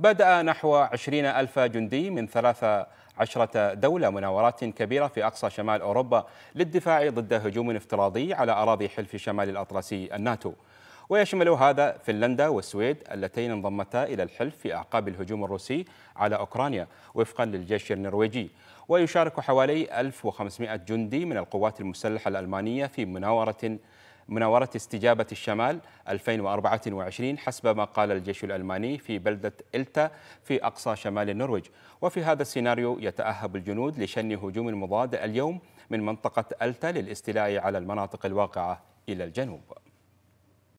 بدأ نحو عشرين ألف جندي من 13 دولة مناورات كبيرة في أقصى شمال أوروبا للدفاع ضد هجوم افتراضي على أراضي حلف شمال الأطلسي الناتو ويشمل هذا فنلندا والسويد اللتين انضمتا إلى الحلف في أعقاب الهجوم الروسي على أوكرانيا وفقا للجيش النرويجي ويشارك حوالي 1500 جندي من القوات المسلحة الألمانية في مناورة مناورة استجابة الشمال 2024 حسب ما قال الجيش الألماني في بلدة إلتا في أقصى شمال النرويج وفي هذا السيناريو يتأهب الجنود لشن هجوم مضاد اليوم من منطقة ألتا للاستيلاء على المناطق الواقعة إلى الجنوب